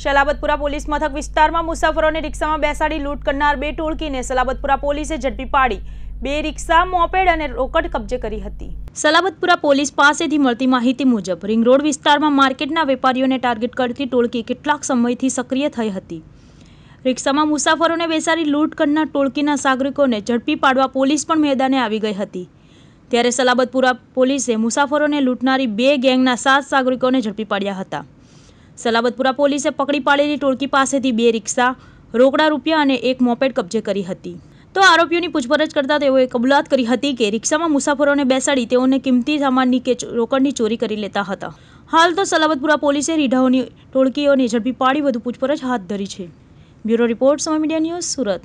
શલાબતપુરા police મથક વિસ્તારમાં મુસાફરોને રિક્ષામાં બેસાડી લૂંટ કરનાર બે ટોળકીને સલાબતપુરા પોલીસે ઝડપી પાડી બે રિક્ષા મોપેડ અને રોકડ કબજે કરી હતી સલાબતપુરા પોલીસ પાસેથી મળતી માહિતી મુજબ રિંગ રોડ વિસ્તારમાં માર્કેટના વેપારીઓને ટાર્ગેટ કરતી ટોળકી કેટલાક સમયથી સક્રિય થઈ હતી રિક્ષામાં મુસાફરોને બેસાડી લૂંટ કરનાર ટોળકીના સાગરિકોને ઝડપી પાડવા પોલીસ પણ મેદાને આવી ગઈ હતી ત્યારે સલાબતપુરા પોલીસે મુસાફરોને લૂંટનારી બે ગેંગના સાત સાગરિકોને ઝડપી પાડ્યા હતા સલાબતપુરા પોલીસે પકડી પાડેલી ટોળકી પાસેથી બે રિક્ષા રોકડા રૂપિયા અને એક મોપેડ કબજે કરી હતી તો આરોપીઓની પૂછપરછ કરતાં તેઓએ કબૂલાત કરી હતી કે રિક્ષામાં મુસાફરોને બેસાડી તેઓને કિંમતી સામાનની કે રોકડની ચોરી કરી લેતા હતા હાલ તો સલાબતપુરા પોલીસે રીઢાઓની ટોળકીઓને ઝડપી પાડી વધુ પૂછપરછ હાથ ધરી છે બ્યુરો રિપોર્ટ સમય મીડિયા ન્યૂઝ સુરત